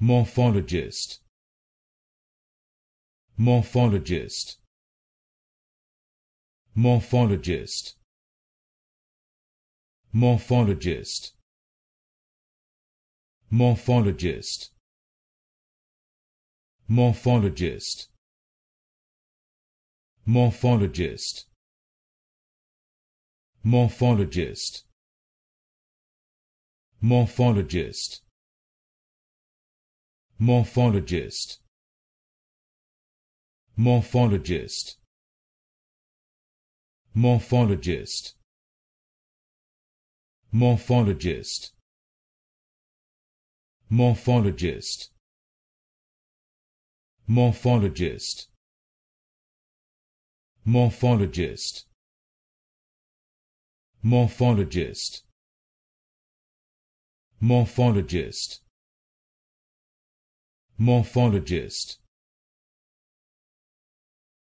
morphologist morphologist morphologist morphologist morphologist morphologist morphologist morphologist morphologist Morphologist Morphologist Morphologist Morphologist Morphologist Morphologist Morphologist Morphologist Morphologist morphologist